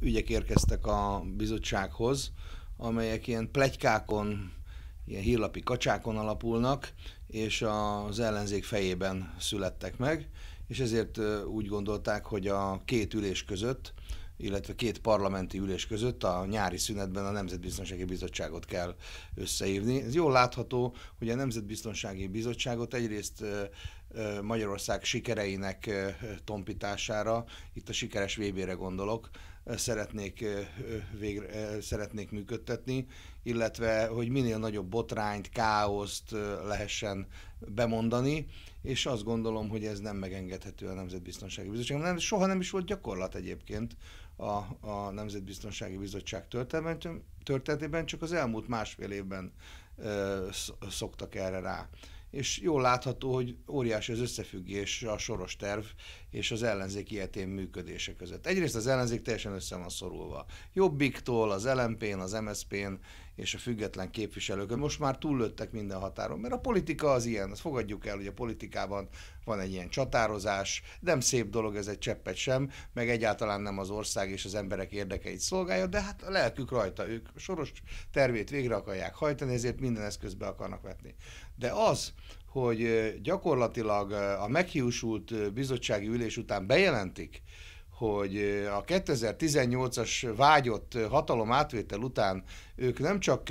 ügyek érkeztek a bizottsághoz, amelyek ilyen plegykákon, ilyen hírlapi kacsákon alapulnak, és az ellenzék fejében születtek meg, és ezért úgy gondolták, hogy a két ülés között illetve két parlamenti ülés között a nyári szünetben a Nemzetbiztonsági Bizottságot kell összehívni. Ez jól látható, hogy a Nemzetbiztonsági Bizottságot egyrészt Magyarország sikereinek tompítására, itt a sikeres VB-re gondolok, szeretnék, végre, szeretnék működtetni, illetve hogy minél nagyobb botrányt, káoszt lehessen bemondani, és azt gondolom, hogy ez nem megengedhető a Nemzetbiztonsági Bizottság. Nem, soha nem is volt gyakorlat egyébként a, a Nemzetbiztonsági Bizottság történetében, csak az elmúlt másfél évben ö, szoktak erre rá és jól látható, hogy óriási az összefüggés a soros terv és az ellenzék ilyetén működése között. Egyrészt az ellenzék teljesen össze van szorulva. Jobbiktól, az LMP-n, az MSZP-n és a független képviselők most már túllőttek minden határon, mert a politika az ilyen, azt fogadjuk el, hogy a politikában van egy ilyen csatározás, nem szép dolog ez egy cseppet sem, meg egyáltalán nem az ország és az emberek érdekeit szolgálja, de hát a lelkük rajta, ők soros tervét végre akarják hajtani, ezért minden eszközbe akarnak vetni. De az, hogy gyakorlatilag a meghiúsult bizottsági ülés után bejelentik, hogy a 2018-as vágyott hatalom átvétel után ők nem csak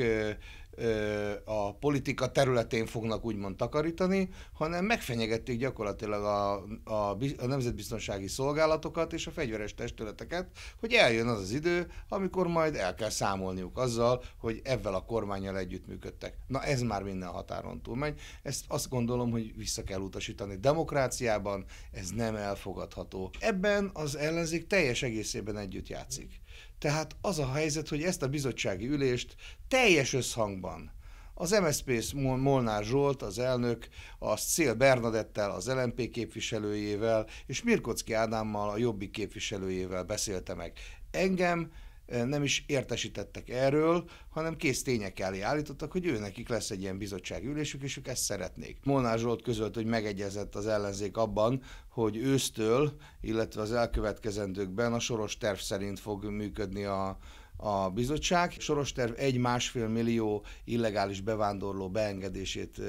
a politika területén fognak úgymond takarítani, hanem megfenyegették gyakorlatilag a, a, a nemzetbiztonsági szolgálatokat és a fegyveres testületeket, hogy eljön az az idő, amikor majd el kell számolniuk azzal, hogy ezzel a kormányjal együttműködtek. Na ez már minden határon túl megy. Ezt azt gondolom, hogy vissza kell utasítani. Demokráciában ez nem elfogadható. Ebben az ellenzék teljes egészében együtt játszik. Tehát az a helyzet, hogy ezt a bizottsági ülést teljes összhangban az MSZP Molnár Zsolt, az elnök, a Szél Bernadettel, az LNP képviselőjével, és Mirkocki Ádámmal, a Jobbik képviselőjével beszélte meg. Engem nem is értesítettek erről, hanem kész tények elé állítottak, hogy nekik lesz egy ilyen bizottsági ülésük, és ők ezt szeretnék. Molnár Zsolt közölt, hogy megegyezett az ellenzék abban, hogy ősztől, illetve az elkövetkezendőkben a soros terv szerint fog működni a, a bizottság. Soros terv egy másfél millió illegális bevándorló beengedését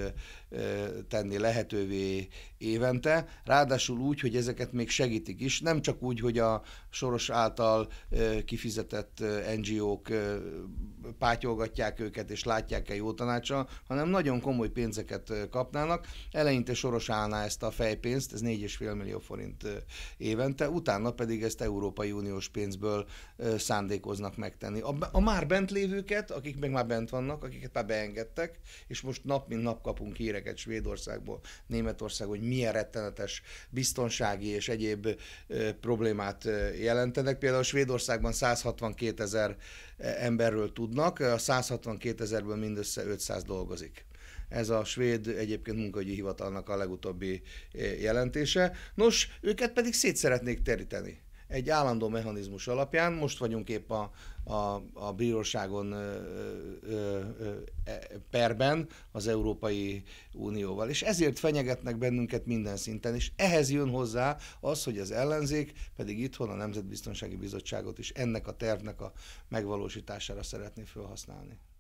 tenni lehetővé évente, ráadásul úgy, hogy ezeket még segítik is, nem csak úgy, hogy a Soros által kifizetett NGO-k pátyolgatják őket és látják-e jó tanácsa, hanem nagyon komoly pénzeket kapnának. Eleinte Soros állná ezt a fejpénzt, ez 4,5 millió forint évente, utána pedig ezt Európai Uniós pénzből szándékoznak megtenni. A, a már bent lévőket, akik meg már bent vannak, akiket már beengedtek, és most nap mint nap kapunk híreket híreket Svédországból, Németország, hogy milyen rettenetes biztonsági és egyéb problémát jelentenek. Például Svédországban 162 ezer emberről tudnak, a 162 ezerből mindössze 500 dolgozik. Ez a svéd egyébként munkahogyi hivatalnak a legutóbbi jelentése. Nos, őket pedig szét szeretnék teríteni egy állandó mechanizmus alapján. Most vagyunk épp a, a, a bíróságon ö, ö, ö, e, perben az Európai Unióval. És ezért fenyegetnek bennünket minden szinten, és ehhez jön hozzá az, hogy az ellenzék pedig itthon a Nemzetbiztonsági Bizottságot is ennek a tervnek a megvalósítására szeretné felhasználni.